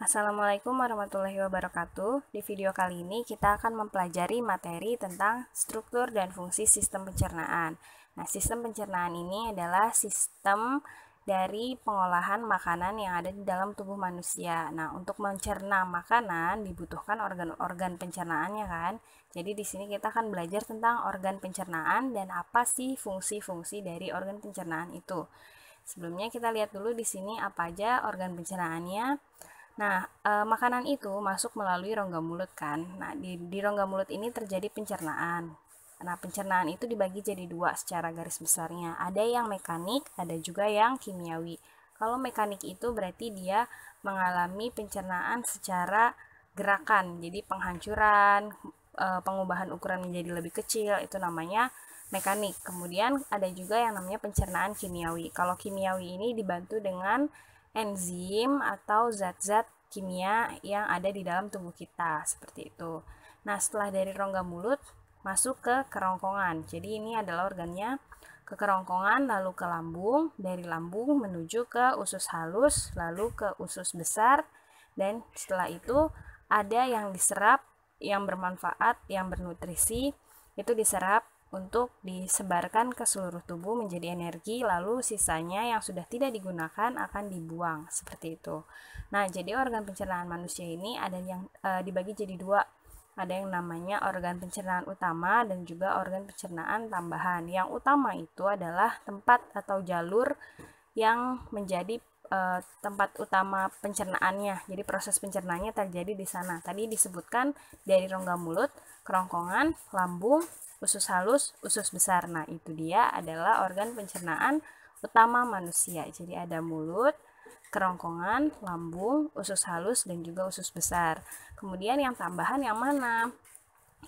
Assalamualaikum warahmatullahi wabarakatuh. Di video kali ini kita akan mempelajari materi tentang struktur dan fungsi sistem pencernaan. Nah, sistem pencernaan ini adalah sistem dari pengolahan makanan yang ada di dalam tubuh manusia. Nah, untuk mencerna makanan dibutuhkan organ-organ pencernaannya kan. Jadi di sini kita akan belajar tentang organ pencernaan dan apa sih fungsi-fungsi dari organ pencernaan itu. Sebelumnya kita lihat dulu di sini apa aja organ pencernaannya. Nah, e, makanan itu masuk melalui rongga mulut kan. Nah, di, di rongga mulut ini terjadi pencernaan. Nah, pencernaan itu dibagi jadi dua secara garis besarnya. Ada yang mekanik, ada juga yang kimiawi. Kalau mekanik itu berarti dia mengalami pencernaan secara gerakan, jadi penghancuran, e, pengubahan ukuran menjadi lebih kecil, itu namanya mekanik. Kemudian ada juga yang namanya pencernaan kimiawi. Kalau kimiawi ini dibantu dengan enzim atau zat-zat kimia yang ada di dalam tubuh kita seperti itu. Nah, setelah dari rongga mulut masuk ke kerongkongan. Jadi ini adalah organnya ke kerongkongan lalu ke lambung, dari lambung menuju ke usus halus, lalu ke usus besar dan setelah itu ada yang diserap yang bermanfaat, yang bernutrisi itu diserap untuk disebarkan ke seluruh tubuh menjadi energi lalu sisanya yang sudah tidak digunakan akan dibuang seperti itu. Nah, jadi organ pencernaan manusia ini ada yang e, dibagi jadi dua. Ada yang namanya organ pencernaan utama dan juga organ pencernaan tambahan. Yang utama itu adalah tempat atau jalur yang menjadi e, tempat utama pencernaannya. Jadi proses pencernaannya terjadi di sana. Tadi disebutkan dari rongga mulut, kerongkongan, lambung, usus halus, usus besar. Nah, itu dia adalah organ pencernaan utama manusia. Jadi ada mulut, kerongkongan, lambung, usus halus dan juga usus besar. Kemudian yang tambahan yang mana?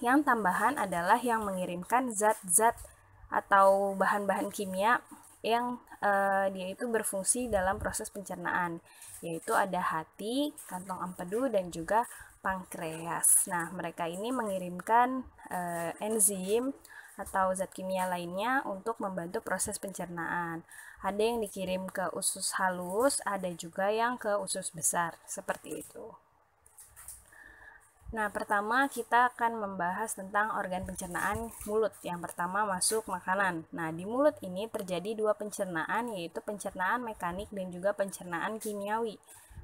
Yang tambahan adalah yang mengirimkan zat-zat atau bahan-bahan kimia yang eh, dia itu berfungsi dalam proses pencernaan, yaitu ada hati, kantong empedu dan juga pankreas. Nah, mereka ini mengirimkan eh, enzim atau zat kimia lainnya untuk membantu proses pencernaan. Ada yang dikirim ke usus halus, ada juga yang ke usus besar, seperti itu. Nah, pertama kita akan membahas tentang organ pencernaan mulut. Yang pertama masuk makanan. Nah, di mulut ini terjadi dua pencernaan yaitu pencernaan mekanik dan juga pencernaan kimiawi.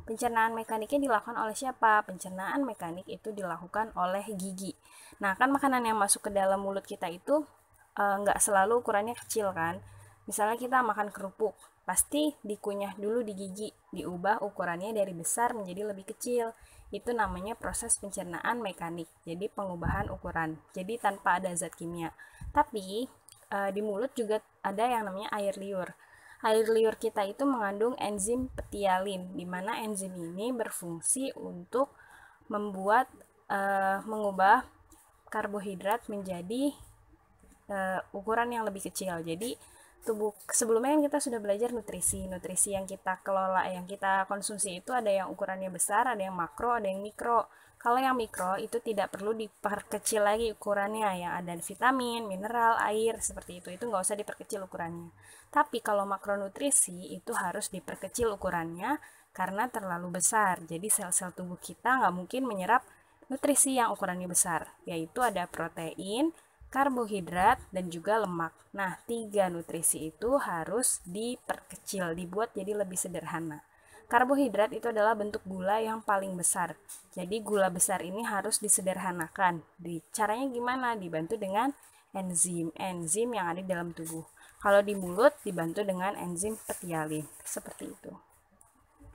Pencernaan mekaniknya dilakukan oleh siapa? Pencernaan mekanik itu dilakukan oleh gigi. Nah, kan makanan yang masuk ke dalam mulut kita itu eh, nggak e, selalu ukurannya kecil kan? Misalnya kita makan kerupuk, pasti dikunyah dulu di gigi, diubah ukurannya dari besar menjadi lebih kecil. Itu namanya proses pencernaan mekanik, jadi pengubahan ukuran. Jadi tanpa ada zat kimia. Tapi e, di mulut juga ada yang namanya air liur air liur kita itu mengandung enzim petialin, di mana enzim ini berfungsi untuk membuat uh, mengubah karbohidrat menjadi uh, ukuran yang lebih kecil. Jadi tubuh sebelumnya yang kita sudah belajar nutrisi. Nutrisi yang kita kelola, yang kita konsumsi itu ada yang ukurannya besar, ada yang makro, ada yang mikro. Kalau yang mikro itu tidak perlu diperkecil lagi ukurannya yang ada vitamin, mineral, air seperti itu itu nggak usah diperkecil ukurannya. Tapi kalau makronutrisi itu harus diperkecil ukurannya karena terlalu besar. Jadi sel-sel tubuh kita nggak mungkin menyerap nutrisi yang ukurannya besar, yaitu ada protein, karbohidrat, dan juga lemak. Nah, tiga nutrisi itu harus diperkecil, dibuat jadi lebih sederhana. Karbohidrat itu adalah bentuk gula yang paling besar. Jadi gula besar ini harus disederhanakan. Di caranya gimana? Dibantu dengan enzim, enzim yang ada di dalam tubuh. Kalau di mulut dibantu dengan enzim petialin, seperti itu.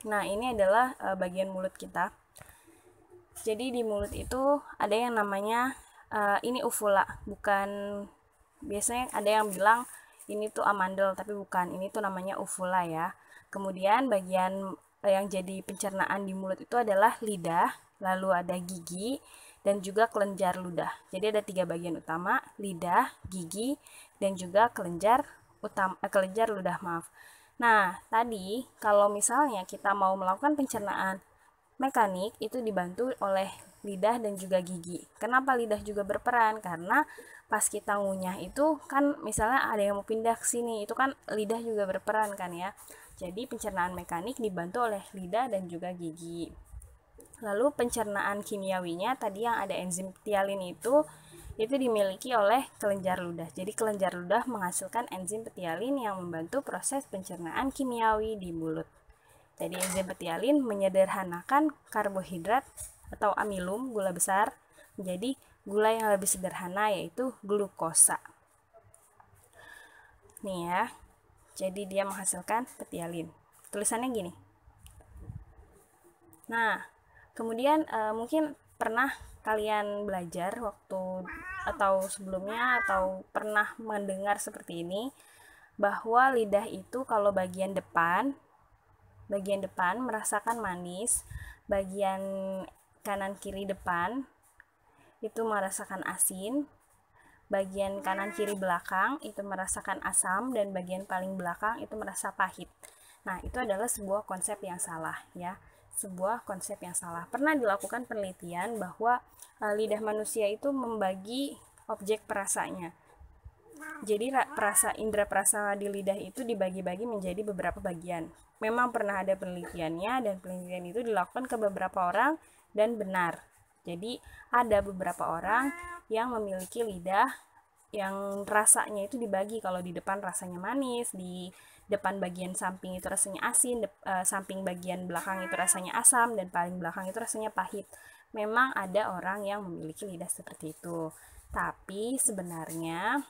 Nah, ini adalah e, bagian mulut kita. Jadi di mulut itu ada yang namanya e, ini uvula, bukan biasanya ada yang bilang ini tuh amandel, tapi bukan. Ini tuh namanya uvula ya. Kemudian bagian Nah, yang jadi pencernaan di mulut itu adalah lidah, lalu ada gigi, dan juga kelenjar ludah. Jadi ada tiga bagian utama, lidah, gigi, dan juga kelenjar utama eh, kelenjar ludah maaf. Nah, tadi kalau misalnya kita mau melakukan pencernaan mekanik itu dibantu oleh lidah dan juga gigi. Kenapa lidah juga berperan? Karena pas kita ngunyah itu kan misalnya ada yang mau pindah ke sini, itu kan lidah juga berperan kan ya. Jadi pencernaan mekanik dibantu oleh lidah dan juga gigi. Lalu pencernaan kimiawinya tadi yang ada enzim tialin itu itu dimiliki oleh kelenjar ludah. Jadi kelenjar ludah menghasilkan enzim petialin yang membantu proses pencernaan kimiawi di mulut. Jadi enzim petialin menyederhanakan karbohidrat atau amilum gula besar menjadi gula yang lebih sederhana yaitu glukosa. Nih ya. Jadi dia menghasilkan petialin. Tulisannya gini. Nah, kemudian e, mungkin pernah kalian belajar waktu atau sebelumnya atau pernah mendengar seperti ini bahwa lidah itu kalau bagian depan bagian depan merasakan manis, bagian kanan kiri depan itu merasakan asin, bagian kanan kiri belakang itu merasakan asam dan bagian paling belakang itu merasa pahit. Nah, itu adalah sebuah konsep yang salah ya. Sebuah konsep yang salah. Pernah dilakukan penelitian bahwa e, lidah manusia itu membagi objek perasanya. Jadi perasa indera perasa di lidah itu dibagi-bagi menjadi beberapa bagian. Memang pernah ada penelitiannya dan penelitian itu dilakukan ke beberapa orang dan benar. Jadi ada beberapa orang yang memiliki lidah yang rasanya itu dibagi kalau di depan rasanya manis, di depan bagian samping itu rasanya asin, de, uh, eh, samping bagian belakang itu rasanya asam dan paling belakang itu rasanya pahit. Memang ada orang yang memiliki lidah seperti itu. Tapi sebenarnya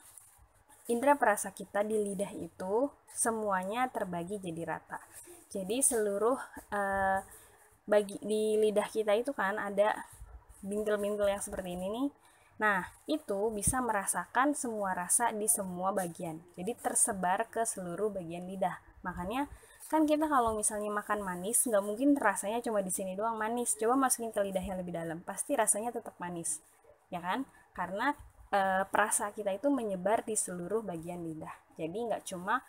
indera perasa kita di lidah itu semuanya terbagi jadi rata. Jadi seluruh uh, bagi di lidah kita itu kan ada bintil-bintil yang seperti ini nih Nah, itu bisa merasakan semua rasa di semua bagian. Jadi tersebar ke seluruh bagian lidah. Makanya kan kita kalau misalnya makan manis, nggak mungkin rasanya cuma di sini doang manis. Coba masukin ke lidah yang lebih dalam, pasti rasanya tetap manis, ya kan? Karena e, perasa kita itu menyebar di seluruh bagian lidah. Jadi nggak cuma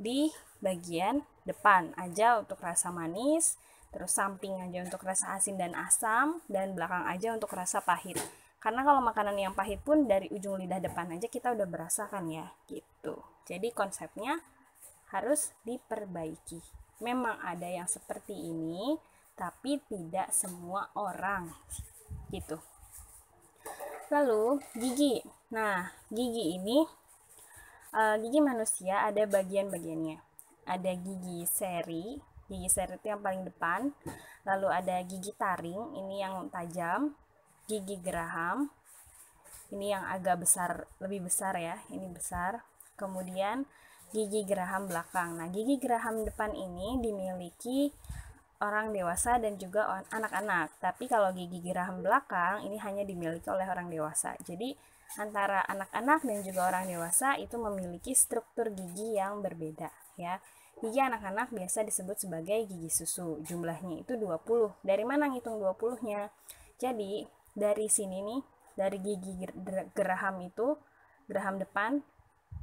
di bagian depan aja untuk rasa manis, terus samping aja untuk rasa asin dan asam, dan belakang aja untuk rasa pahit. Karena kalau makanan yang pahit pun dari ujung lidah depan aja kita udah berasakan ya, gitu. Jadi konsepnya harus diperbaiki. Memang ada yang seperti ini, tapi tidak semua orang gitu. Lalu gigi. Nah, gigi ini uh, gigi manusia ada bagian-bagiannya. Ada gigi seri, gigi seri itu yang paling depan. Lalu ada gigi taring, ini yang tajam gigi geraham ini yang agak besar lebih besar ya ini besar kemudian gigi geraham belakang nah gigi geraham depan ini dimiliki orang dewasa dan juga anak-anak tapi kalau gigi geraham belakang ini hanya dimiliki oleh orang dewasa jadi antara anak-anak dan juga orang dewasa itu memiliki struktur gigi yang berbeda ya Gigi anak-anak biasa disebut sebagai gigi susu. Jumlahnya itu 20. Dari mana ngitung 20-nya? Jadi, dari sini nih dari gigi geraham itu geraham depan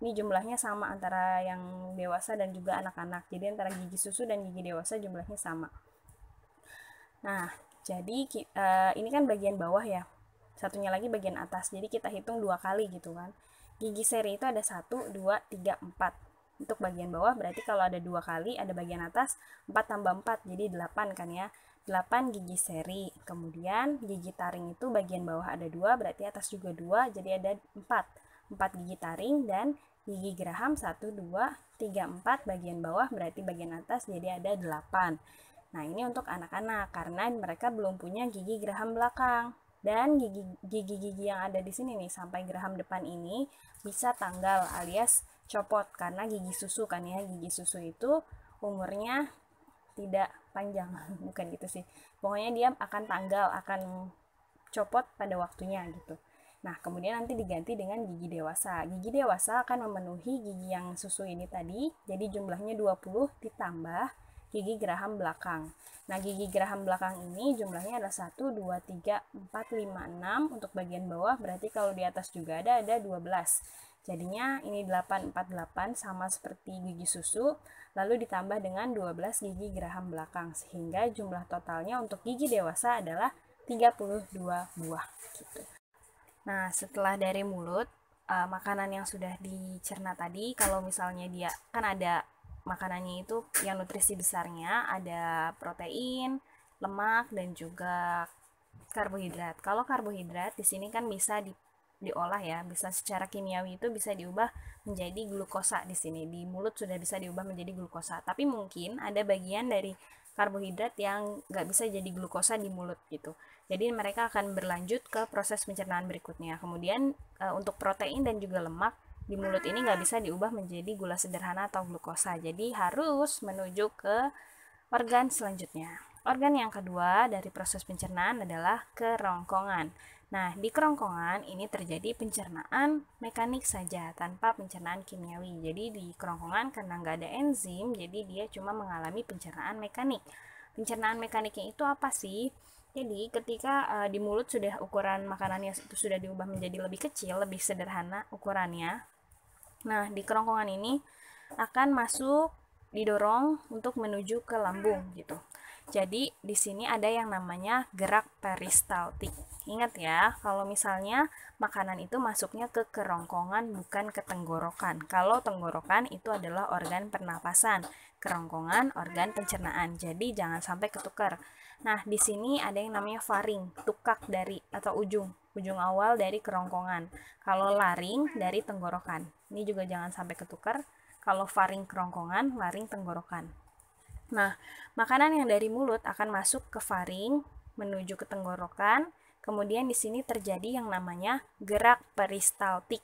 ini jumlahnya sama antara yang dewasa dan juga anak-anak jadi antara gigi susu dan gigi dewasa jumlahnya sama nah jadi eh, ini kan bagian bawah ya satunya lagi bagian atas jadi kita hitung dua kali gitu kan gigi seri itu ada satu dua tiga empat untuk bagian bawah berarti kalau ada dua kali ada bagian atas 4 tambah 4 jadi 8 kan ya 8 gigi seri. Kemudian gigi taring itu bagian bawah ada dua berarti atas juga dua jadi ada 4. 4 gigi taring dan gigi geraham 1, 2, 3, 4 bagian bawah berarti bagian atas jadi ada 8. Nah ini untuk anak-anak karena mereka belum punya gigi geraham belakang. Dan gigi-gigi yang ada di sini nih sampai geraham depan ini bisa tanggal alias copot karena gigi susu kan ya. Gigi susu itu umurnya tidak panjang bukan gitu sih pokoknya dia akan tanggal akan copot pada waktunya gitu nah kemudian nanti diganti dengan gigi dewasa gigi dewasa akan memenuhi gigi yang susu ini tadi jadi jumlahnya 20 ditambah gigi geraham belakang. Nah, gigi geraham belakang ini jumlahnya ada 1, 2, 3, 4, 5, 6. Untuk bagian bawah berarti kalau di atas juga ada, ada 12. Jadinya ini 848 sama seperti gigi susu, lalu ditambah dengan 12 gigi geraham belakang, sehingga jumlah totalnya untuk gigi dewasa adalah 32 buah. Gitu. Nah, setelah dari mulut, uh, makanan yang sudah dicerna tadi, kalau misalnya dia kan ada makanannya itu yang nutrisi besarnya, ada protein, lemak, dan juga karbohidrat. Kalau karbohidrat di sini kan bisa di diolah ya bisa secara kimiawi itu bisa diubah menjadi glukosa di sini di mulut sudah bisa diubah menjadi glukosa tapi mungkin ada bagian dari karbohidrat yang nggak bisa jadi glukosa di mulut gitu jadi mereka akan berlanjut ke proses pencernaan berikutnya kemudian e, untuk protein dan juga lemak di mulut ini nggak bisa diubah menjadi gula sederhana atau glukosa jadi harus menuju ke organ selanjutnya organ yang kedua dari proses pencernaan adalah kerongkongan Nah, di kerongkongan ini terjadi pencernaan mekanik saja tanpa pencernaan kimiawi. Jadi di kerongkongan karena nggak ada enzim, jadi dia cuma mengalami pencernaan mekanik. Pencernaan mekaniknya itu apa sih? Jadi ketika e, di mulut sudah ukuran makanannya itu sudah diubah menjadi lebih kecil, lebih sederhana ukurannya. Nah, di kerongkongan ini akan masuk didorong untuk menuju ke lambung gitu. Jadi di sini ada yang namanya gerak peristaltik. Ingat ya, kalau misalnya makanan itu masuknya ke kerongkongan bukan ke tenggorokan. Kalau tenggorokan itu adalah organ pernapasan, kerongkongan organ pencernaan. Jadi jangan sampai ketukar. Nah, di sini ada yang namanya faring, tukak dari atau ujung, ujung awal dari kerongkongan. Kalau laring dari tenggorokan. Ini juga jangan sampai ketukar. Kalau faring kerongkongan, laring tenggorokan. Nah, makanan yang dari mulut akan masuk ke faring menuju ke tenggorokan. Kemudian di sini terjadi yang namanya gerak peristaltik.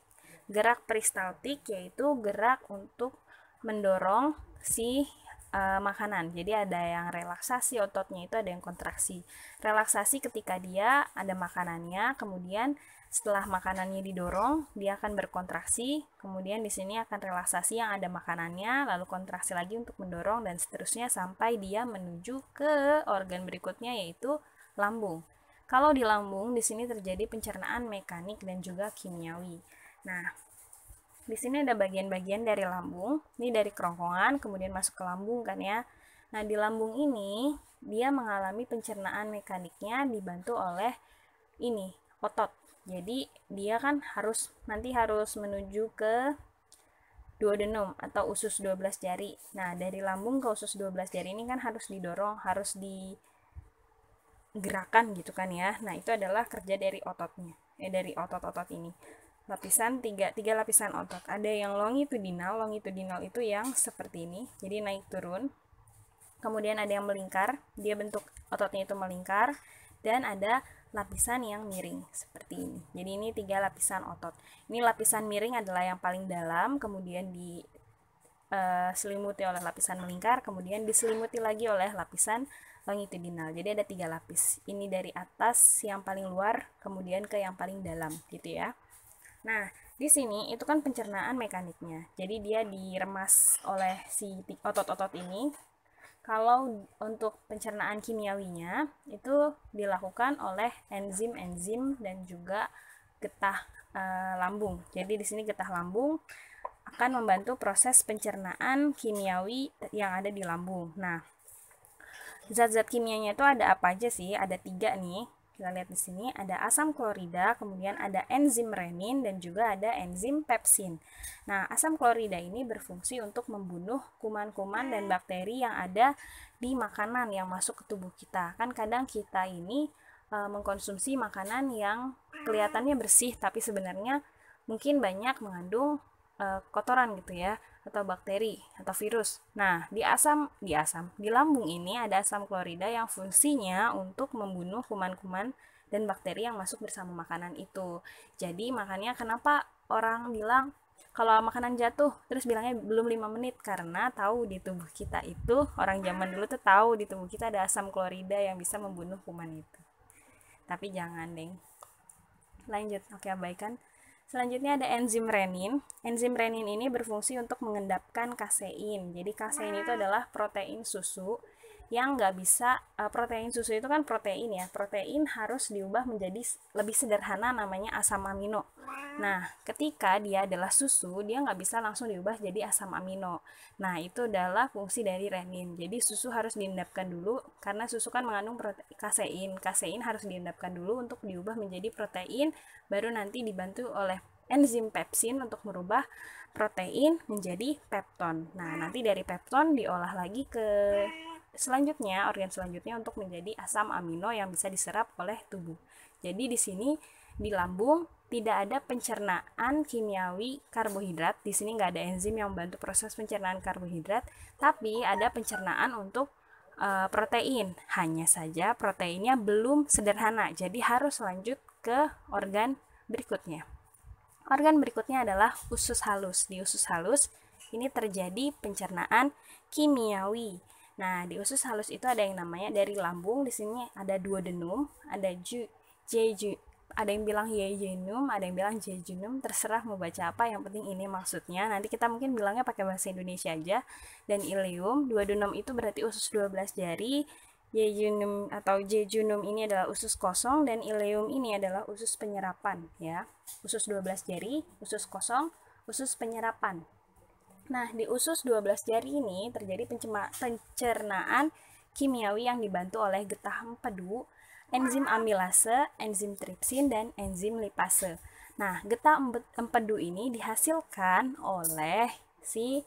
Gerak peristaltik yaitu gerak untuk mendorong si e, makanan. Jadi ada yang relaksasi ototnya itu ada yang kontraksi. Relaksasi ketika dia ada makanannya, kemudian setelah makanannya didorong, dia akan berkontraksi, kemudian di sini akan relaksasi yang ada makanannya, lalu kontraksi lagi untuk mendorong dan seterusnya sampai dia menuju ke organ berikutnya yaitu lambung. Kalau di lambung, di sini terjadi pencernaan mekanik dan juga kimiawi. Nah, di sini ada bagian-bagian dari lambung, ini dari kerongkongan, kemudian masuk ke lambung kan ya. Nah, di lambung ini, dia mengalami pencernaan mekaniknya dibantu oleh ini, otot. Jadi dia kan harus nanti harus menuju ke duodenum atau usus 12 jari. Nah, dari lambung ke usus 12 jari ini kan harus didorong, harus digerakkan gitu kan ya. Nah, itu adalah kerja dari ototnya. Eh dari otot-otot ini. Lapisan tiga, tiga lapisan otot. Ada yang longitudinal, longitudinal itu yang seperti ini. Jadi naik turun. Kemudian ada yang melingkar, dia bentuk ototnya itu melingkar dan ada lapisan yang miring seperti ini. Jadi ini tiga lapisan otot. Ini lapisan miring adalah yang paling dalam, kemudian diselimuti eh, oleh lapisan melingkar, kemudian diselimuti lagi oleh lapisan longitudinal. Jadi ada tiga lapis. Ini dari atas yang paling luar, kemudian ke yang paling dalam, gitu ya. Nah, di sini itu kan pencernaan mekaniknya. Jadi dia diremas oleh si otot-otot ini kalau untuk pencernaan kimiawinya itu dilakukan oleh enzim-enzim dan juga getah e, lambung. Jadi di sini getah lambung akan membantu proses pencernaan kimiawi yang ada di lambung. Nah, zat-zat kimianya itu ada apa aja sih? Ada tiga nih. Kita lihat di sini ada asam klorida, kemudian ada enzim renin dan juga ada enzim pepsin. Nah, asam klorida ini berfungsi untuk membunuh kuman-kuman dan bakteri yang ada di makanan yang masuk ke tubuh kita. Kan kadang kita ini e, mengkonsumsi makanan yang kelihatannya bersih tapi sebenarnya mungkin banyak mengandung Eh, kotoran gitu ya atau bakteri atau virus. Nah, di asam di asam di lambung ini ada asam klorida yang fungsinya untuk membunuh kuman-kuman dan bakteri yang masuk bersama makanan itu. Jadi makanya kenapa orang bilang kalau makanan jatuh terus bilangnya belum 5 menit karena tahu di tubuh kita itu orang zaman dulu tuh tahu di tubuh kita ada asam klorida yang bisa membunuh kuman itu. Tapi jangan, Deng. Lanjut, oke abaikan. Selanjutnya ada enzim renin. Enzim renin ini berfungsi untuk mengendapkan kasein. Jadi kasein itu adalah protein susu yang nggak bisa uh, protein susu itu kan protein ya protein harus diubah menjadi lebih sederhana namanya asam amino nah ketika dia adalah susu dia nggak bisa langsung diubah jadi asam amino nah itu adalah fungsi dari renin jadi susu harus diendapkan dulu karena susu kan mengandung kasein kasein harus diendapkan dulu untuk diubah menjadi protein baru nanti dibantu oleh enzim pepsin untuk merubah protein menjadi pepton. Nah, nanti dari pepton diolah lagi ke selanjutnya organ selanjutnya untuk menjadi asam amino yang bisa diserap oleh tubuh. Jadi di sini di lambung tidak ada pencernaan kimiawi karbohidrat. Di sini nggak ada enzim yang membantu proses pencernaan karbohidrat, tapi ada pencernaan untuk e, protein. Hanya saja proteinnya belum sederhana, jadi harus lanjut ke organ berikutnya. Organ berikutnya adalah usus halus. Di usus halus ini terjadi pencernaan kimiawi Nah, di usus halus itu ada yang namanya dari lambung di sini ada dua denum ada ju, jeju ada yang bilang jejunum, ada yang bilang jejunum, terserah mau baca apa, yang penting ini maksudnya. Nanti kita mungkin bilangnya pakai bahasa Indonesia aja. Dan ileum, dua denum itu berarti usus 12 jari, jejunum atau jejunum ini adalah usus kosong dan ileum ini adalah usus penyerapan ya. Usus 12 jari, usus kosong, usus penyerapan. Nah, di usus 12 jari ini terjadi pencernaan kimiawi yang dibantu oleh getah empedu, enzim amilase, enzim tripsin, dan enzim lipase. Nah, getah empedu ini dihasilkan oleh si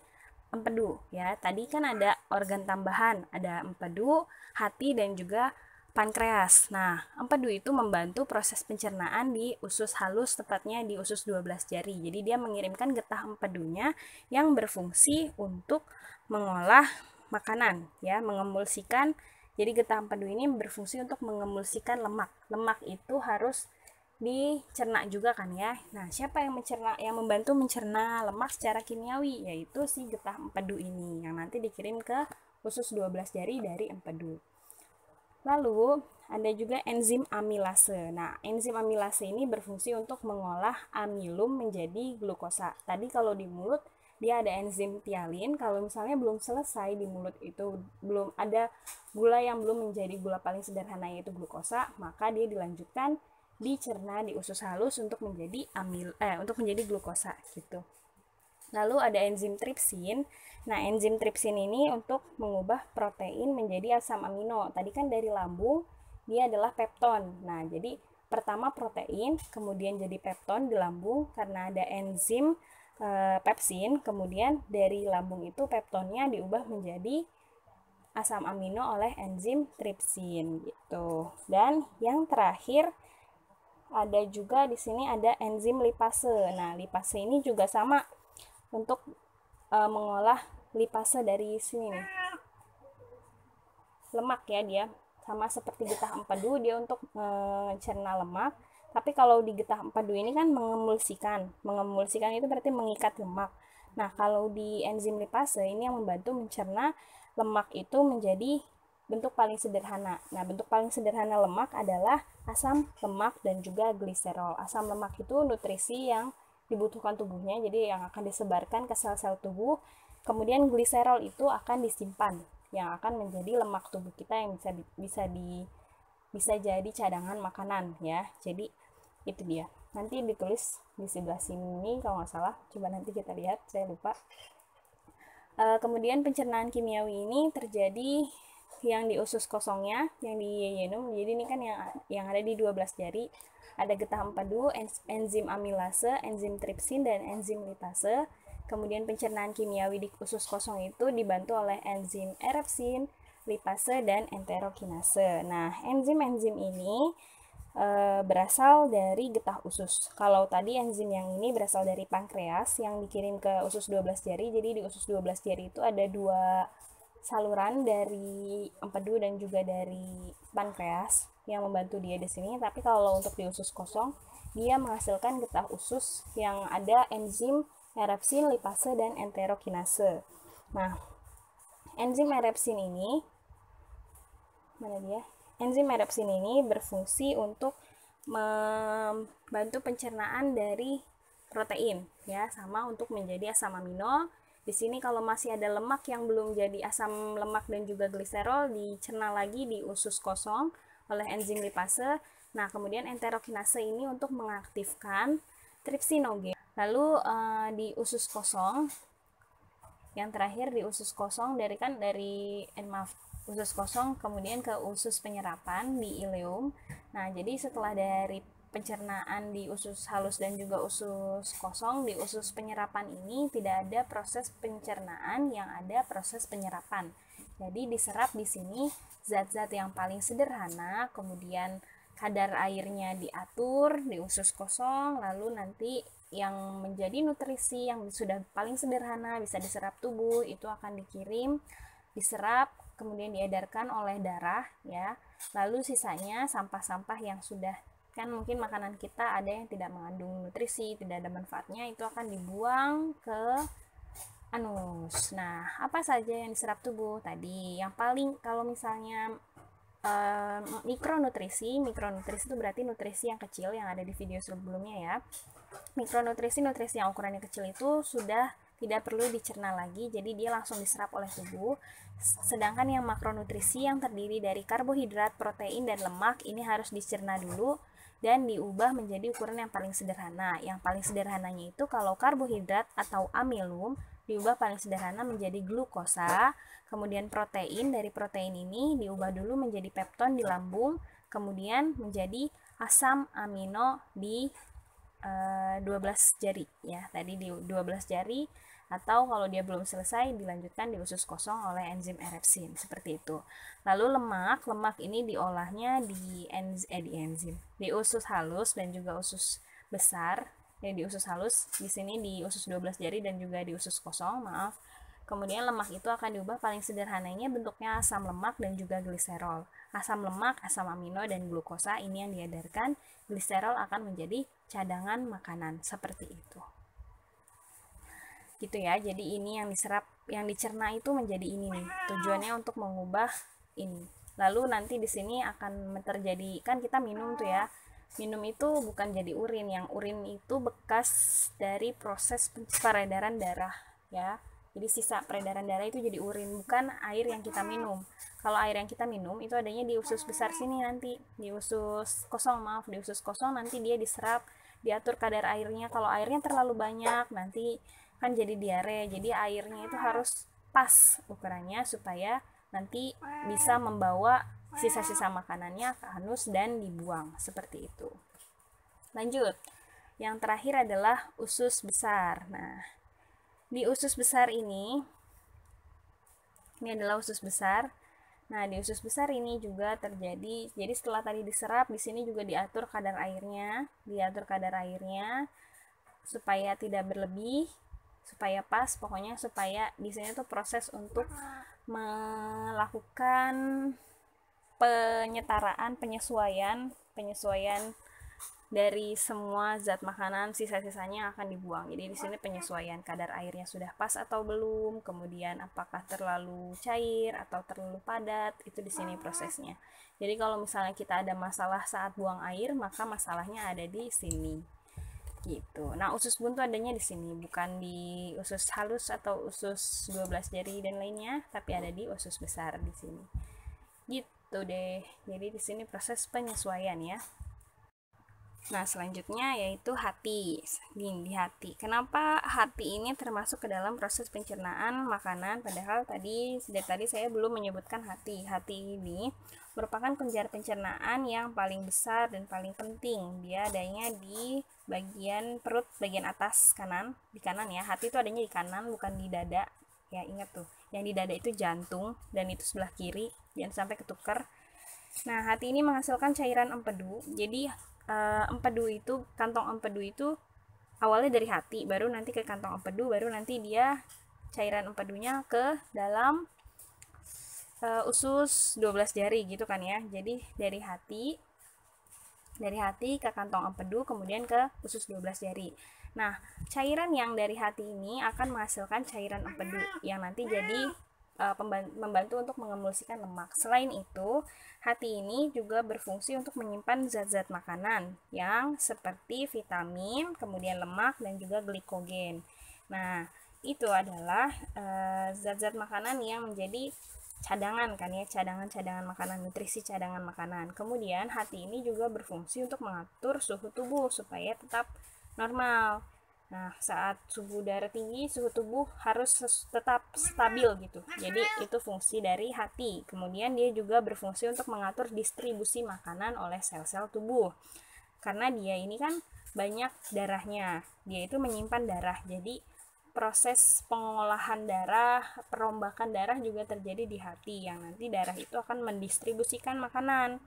empedu ya. Tadi kan ada organ tambahan, ada empedu, hati dan juga pankreas. Nah, empedu itu membantu proses pencernaan di usus halus, tepatnya di usus 12 jari. Jadi dia mengirimkan getah empedunya yang berfungsi untuk mengolah makanan, ya, mengemulsikan. Jadi getah empedu ini berfungsi untuk mengemulsikan lemak. Lemak itu harus dicerna juga kan ya. Nah, siapa yang mencerna yang membantu mencerna lemak secara kimiawi yaitu si getah empedu ini yang nanti dikirim ke usus 12 jari dari empedu. Lalu ada juga enzim amilase. Nah, enzim amilase ini berfungsi untuk mengolah amilum menjadi glukosa. Tadi kalau di mulut dia ada enzim tialin, kalau misalnya belum selesai di mulut itu belum ada gula yang belum menjadi gula paling sederhana yaitu glukosa, maka dia dilanjutkan dicerna di usus halus untuk menjadi amil eh untuk menjadi glukosa gitu. Lalu ada enzim tripsin. Nah, enzim tripsin ini untuk mengubah protein menjadi asam amino. Tadi kan dari lambung dia adalah pepton. Nah, jadi pertama protein, kemudian jadi pepton di lambung karena ada enzim e, pepsin, kemudian dari lambung itu peptonnya diubah menjadi asam amino oleh enzim tripsin gitu. Dan yang terakhir ada juga di sini ada enzim lipase. Nah, lipase ini juga sama untuk eh, mengolah lipase dari sini nih lemak ya dia sama seperti getah empedu dia untuk mencerna lemak tapi kalau di getah empedu ini kan mengemulsikan mengemulsikan itu berarti mengikat lemak nah kalau di enzim lipase ini yang membantu mencerna lemak itu menjadi bentuk paling sederhana nah bentuk paling sederhana lemak adalah asam lemak dan juga gliserol asam lemak itu nutrisi yang dibutuhkan tubuhnya jadi yang akan disebarkan ke sel-sel tubuh Kemudian gliserol itu akan disimpan yang akan menjadi lemak tubuh kita yang bisa bisa di bisa jadi cadangan makanan ya. Jadi itu dia. Nanti ditulis di sebelah sini kalau nggak salah. Coba nanti kita lihat, saya lupa. E, kemudian pencernaan kimiawi ini terjadi yang di usus kosongnya, yang di yeyenum. Jadi ini kan yang yang ada di 12 jari. Ada getah empedu, enzim amilase, enzim tripsin dan enzim litase Kemudian pencernaan kimiawi di usus kosong itu dibantu oleh enzim erepsin, lipase, dan enterokinase. Nah, enzim-enzim ini e, berasal dari getah usus. Kalau tadi enzim yang ini berasal dari pankreas yang dikirim ke usus 12 jari. Jadi di usus 12 jari itu ada dua saluran dari empedu dan juga dari pankreas yang membantu dia di sini. Tapi kalau untuk di usus kosong, dia menghasilkan getah usus yang ada enzim Erepsin, lipase, dan enterokinase. Nah, enzim erepsin ini mana dia? Enzim erepsin ini berfungsi untuk membantu pencernaan dari protein ya, sama untuk menjadi asam amino. Di sini kalau masih ada lemak yang belum jadi asam lemak dan juga gliserol dicerna lagi di usus kosong oleh enzim lipase. Nah, kemudian enterokinase ini untuk mengaktifkan tripsinogen lalu uh, di usus kosong yang terakhir di usus kosong dari kan dari eh, maaf usus kosong kemudian ke usus penyerapan di ileum nah jadi setelah dari pencernaan di usus halus dan juga usus kosong di usus penyerapan ini tidak ada proses pencernaan yang ada proses penyerapan jadi diserap di sini zat-zat yang paling sederhana kemudian kadar airnya diatur di usus kosong lalu nanti yang menjadi nutrisi yang sudah paling sederhana bisa diserap tubuh itu akan dikirim diserap kemudian diedarkan oleh darah ya lalu sisanya sampah-sampah yang sudah kan mungkin makanan kita ada yang tidak mengandung nutrisi tidak ada manfaatnya itu akan dibuang ke anus nah apa saja yang diserap tubuh tadi yang paling kalau misalnya Uh, mikronutrisi, mikronutrisi itu berarti nutrisi yang kecil yang ada di video sebelumnya ya mikronutrisi nutrisi yang ukurannya kecil itu sudah tidak perlu dicerna lagi, jadi dia langsung diserap oleh tubuh. Sedangkan yang makronutrisi yang terdiri dari karbohidrat, protein, dan lemak ini harus dicerna dulu dan diubah menjadi ukuran yang paling sederhana. Yang paling sederhananya itu kalau karbohidrat atau amilum diubah paling sederhana menjadi glukosa, kemudian protein dari protein ini diubah dulu menjadi pepton di lambung, kemudian menjadi asam amino di Eh, dua 12 jari ya tadi di 12 jari atau kalau dia belum selesai dilanjutkan di usus kosong oleh enzim erepsin seperti itu. Lalu lemak, lemak ini diolahnya di enz eh, di enzim, di usus halus dan juga usus besar. Ya, di usus halus di sini di usus 12 jari dan juga di usus kosong, maaf. Kemudian lemak itu akan diubah paling sederhananya bentuknya asam lemak dan juga gliserol. Asam lemak, asam amino, dan glukosa ini yang diedarkan, gliserol akan menjadi cadangan makanan seperti itu. Gitu ya, jadi ini yang diserap, yang dicerna itu menjadi ini nih. Tujuannya untuk mengubah ini. Lalu nanti di sini akan terjadi, kan kita minum tuh ya, minum itu bukan jadi urin yang urin itu bekas dari proses peredaran darah ya jadi sisa peredaran darah itu jadi urin, bukan air yang kita minum. Kalau air yang kita minum itu adanya di usus besar sini nanti, di usus kosong maaf, di usus kosong nanti dia diserap, diatur kadar airnya. Kalau airnya terlalu banyak nanti kan jadi diare. Jadi airnya itu harus pas ukurannya supaya nanti bisa membawa sisa-sisa makanannya ke anus dan dibuang seperti itu. Lanjut. Yang terakhir adalah usus besar. Nah, di usus besar ini ini adalah usus besar nah di usus besar ini juga terjadi jadi setelah tadi diserap di sini juga diatur kadar airnya diatur kadar airnya supaya tidak berlebih supaya pas pokoknya supaya di sini tuh proses untuk melakukan penyetaraan penyesuaian penyesuaian dari semua zat makanan sisa-sisanya akan dibuang. Jadi di sini penyesuaian kadar airnya sudah pas atau belum, kemudian apakah terlalu cair atau terlalu padat, itu di sini prosesnya. Jadi kalau misalnya kita ada masalah saat buang air, maka masalahnya ada di sini. Gitu. Nah, usus buntu adanya di sini, bukan di usus halus atau usus 12 jari dan lainnya, tapi ada di usus besar di sini. Gitu deh. Jadi di sini proses penyesuaian ya. Nah, selanjutnya yaitu hati, di hati. Kenapa hati ini termasuk ke dalam proses pencernaan makanan? Padahal tadi dari tadi saya belum menyebutkan hati. Hati ini merupakan penjara pencernaan yang paling besar dan paling penting. Dia adanya di bagian perut bagian atas kanan, di kanan ya. Hati itu adanya di kanan bukan di dada. Ya, ingat tuh. Yang di dada itu jantung dan itu sebelah kiri. Jangan sampai ketukar. Nah, hati ini menghasilkan cairan empedu. Jadi uh, empedu itu kantong empedu itu awalnya dari hati baru nanti ke kantong empedu baru nanti dia cairan empedunya ke dalam uh, usus 12 jari gitu kan ya jadi dari hati dari hati ke kantong empedu kemudian ke usus 12 jari nah cairan yang dari hati ini akan menghasilkan cairan empedu yang nanti jadi Eh, membantu untuk mengemulsikan lemak. Selain itu, hati ini juga berfungsi untuk menyimpan zat-zat makanan yang seperti vitamin, kemudian lemak dan juga glikogen. Nah, itu adalah eh, zat-zat uh, makanan yang menjadi cadangan kan ya cadangan-cadangan makanan nutrisi cadangan makanan kemudian hati ini juga berfungsi untuk mengatur suhu tubuh supaya tetap normal Nah, saat suhu darah tinggi, suhu tubuh harus tetap stabil gitu. Jadi itu fungsi dari hati. Kemudian dia juga berfungsi untuk mengatur distribusi makanan oleh sel-sel tubuh. Karena dia ini kan banyak darahnya. Dia itu menyimpan darah. Jadi proses pengolahan darah, perombakan darah juga terjadi di hati yang nanti darah itu akan mendistribusikan makanan.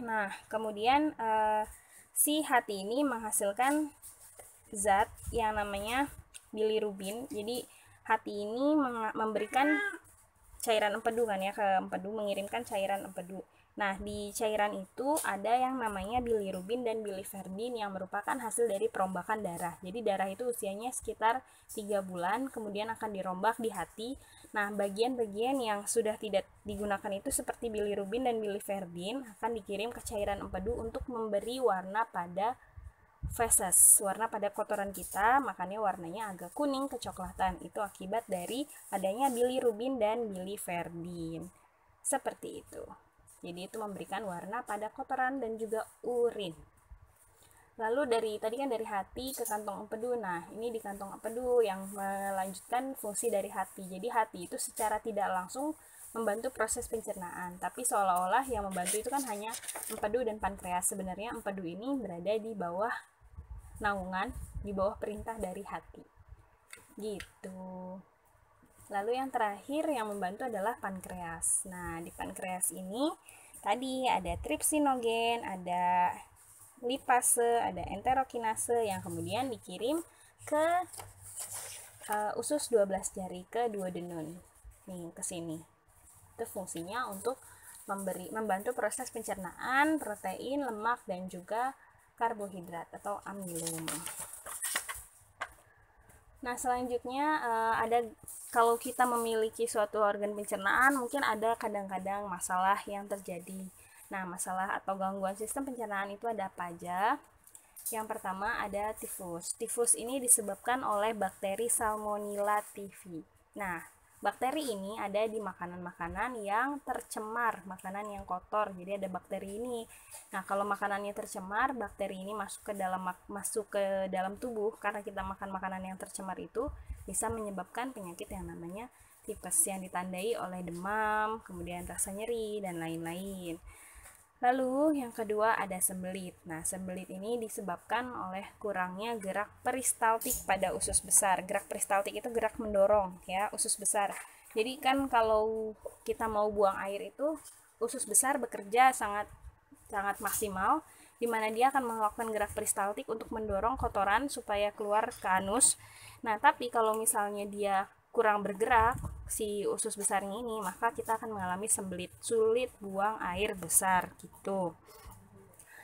Nah, kemudian eh, si hati ini menghasilkan zat yang namanya bilirubin. Jadi hati ini memberikan cairan empedu kan ya ke empedu mengirimkan cairan empedu. Nah, di cairan itu ada yang namanya bilirubin dan biliverdin yang merupakan hasil dari perombakan darah. Jadi darah itu usianya sekitar 3 bulan, kemudian akan dirombak di hati. Nah, bagian-bagian yang sudah tidak digunakan itu seperti bilirubin dan biliverdin akan dikirim ke cairan empedu untuk memberi warna pada feces, warna pada kotoran kita, makanya warnanya agak kuning kecoklatan. Itu akibat dari adanya bilirubin dan biliverdin. Seperti itu. Jadi itu memberikan warna pada kotoran dan juga urin. Lalu dari tadi kan dari hati ke kantong empedu. Nah, ini di kantong empedu yang melanjutkan fungsi dari hati. Jadi hati itu secara tidak langsung membantu proses pencernaan. Tapi seolah-olah yang membantu itu kan hanya empedu dan pankreas. Sebenarnya empedu ini berada di bawah naungan, di bawah perintah dari hati. Gitu. Lalu yang terakhir yang membantu adalah pankreas. Nah, di pankreas ini tadi ada tripsinogen, ada lipase, ada enterokinase yang kemudian dikirim ke uh, usus 12 jari ke denun, Nih, ke sini itu fungsinya untuk memberi membantu proses pencernaan protein, lemak dan juga karbohidrat atau amilum. Nah, selanjutnya eh, ada kalau kita memiliki suatu organ pencernaan, mungkin ada kadang-kadang masalah yang terjadi. Nah, masalah atau gangguan sistem pencernaan itu ada apa aja? Yang pertama ada tifus. Tifus ini disebabkan oleh bakteri Salmonella TV. Nah, Bakteri ini ada di makanan-makanan yang tercemar, makanan yang kotor. Jadi ada bakteri ini. Nah, kalau makanannya tercemar, bakteri ini masuk ke dalam masuk ke dalam tubuh karena kita makan makanan yang tercemar itu bisa menyebabkan penyakit yang namanya tipes yang ditandai oleh demam, kemudian rasa nyeri dan lain-lain. Lalu yang kedua ada sembelit. Nah, sembelit ini disebabkan oleh kurangnya gerak peristaltik pada usus besar. Gerak peristaltik itu gerak mendorong ya usus besar. Jadi kan kalau kita mau buang air itu usus besar bekerja sangat sangat maksimal di mana dia akan melakukan gerak peristaltik untuk mendorong kotoran supaya keluar ke anus. Nah, tapi kalau misalnya dia kurang bergerak si usus besarnya ini maka kita akan mengalami sembelit sulit buang air besar gitu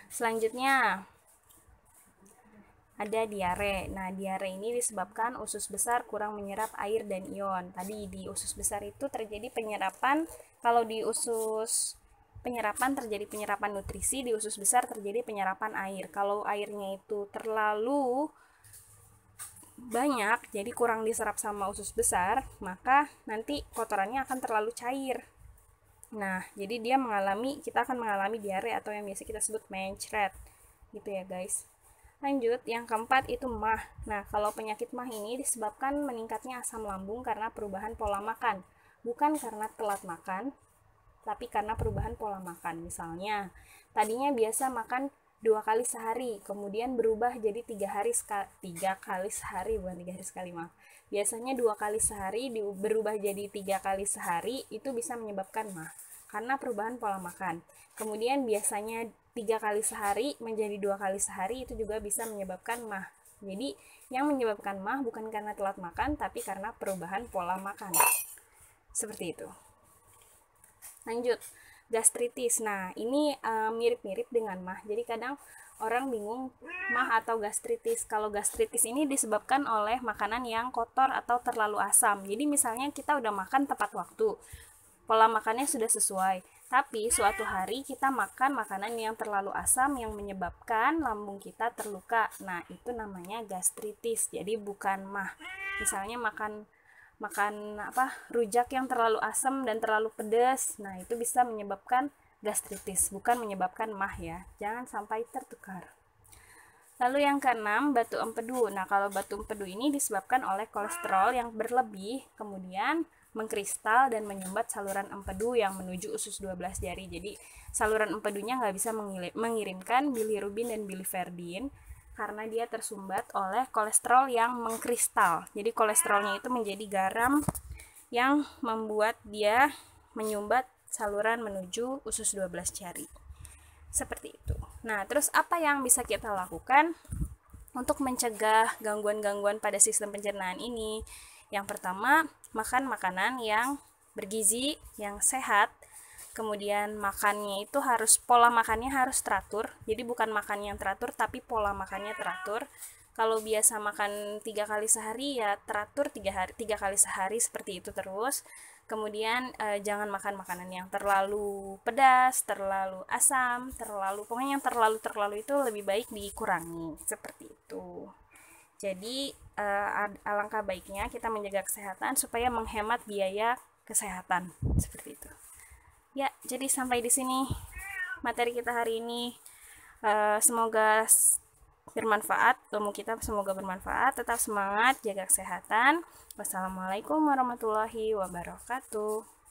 selanjutnya ada diare. Nah, diare ini disebabkan usus besar kurang menyerap air dan ion. Tadi di usus besar itu terjadi penyerapan, kalau di usus penyerapan terjadi penyerapan nutrisi, di usus besar terjadi penyerapan air. Kalau airnya itu terlalu banyak jadi kurang diserap sama usus besar maka nanti kotorannya akan terlalu cair nah jadi dia mengalami kita akan mengalami diare atau yang biasa kita sebut mencret gitu ya guys Lanjut, yang keempat itu mah. Nah, kalau penyakit mah ini disebabkan meningkatnya asam lambung karena perubahan pola makan. Bukan karena telat makan, tapi karena perubahan pola makan. Misalnya, tadinya biasa makan dua kali sehari, kemudian berubah jadi tiga hari sekali, tiga kali sehari bukan tiga hari sekali maaf. Biasanya dua kali sehari di, berubah jadi tiga kali sehari itu bisa menyebabkan mah karena perubahan pola makan. Kemudian biasanya tiga kali sehari menjadi dua kali sehari itu juga bisa menyebabkan mah. Jadi yang menyebabkan mah bukan karena telat makan tapi karena perubahan pola makan. Seperti itu. Lanjut, gastritis. Nah, ini eh, mirip-mirip uh, dengan mah. Jadi kadang orang bingung mah atau gastritis. Kalau gastritis ini disebabkan oleh makanan yang kotor atau terlalu asam. Jadi misalnya kita udah makan tepat waktu, pola makannya sudah sesuai. Tapi suatu hari kita makan makanan yang terlalu asam yang menyebabkan lambung kita terluka. Nah, itu namanya gastritis. Jadi bukan mah. Misalnya makan makan apa rujak yang terlalu asam dan terlalu pedas nah itu bisa menyebabkan gastritis bukan menyebabkan mah ya jangan sampai tertukar Lalu yang keenam, batu empedu. Nah, kalau batu empedu ini disebabkan oleh kolesterol yang berlebih, kemudian mengkristal dan menyumbat saluran empedu yang menuju usus 12 jari. Jadi, saluran empedunya nggak bisa mengirimkan bilirubin dan biliverdin, karena dia tersumbat oleh kolesterol yang mengkristal. Jadi kolesterolnya itu menjadi garam yang membuat dia menyumbat saluran menuju usus 12 jari. Seperti itu. Nah, terus apa yang bisa kita lakukan untuk mencegah gangguan-gangguan pada sistem pencernaan ini? Yang pertama, makan makanan yang bergizi, yang sehat, kemudian makannya itu harus pola makannya harus teratur jadi bukan makan yang teratur tapi pola makannya teratur kalau biasa makan tiga kali sehari ya teratur tiga hari tiga kali sehari seperti itu terus kemudian eh, jangan makan makanan yang terlalu pedas terlalu asam terlalu pokoknya yang terlalu terlalu itu lebih baik dikurangi seperti itu jadi eh, alangkah baiknya kita menjaga kesehatan supaya menghemat biaya kesehatan seperti itu ya jadi sampai di sini materi kita hari ini uh, semoga bermanfaat ilmu kita semoga bermanfaat tetap semangat jaga kesehatan wassalamualaikum warahmatullahi wabarakatuh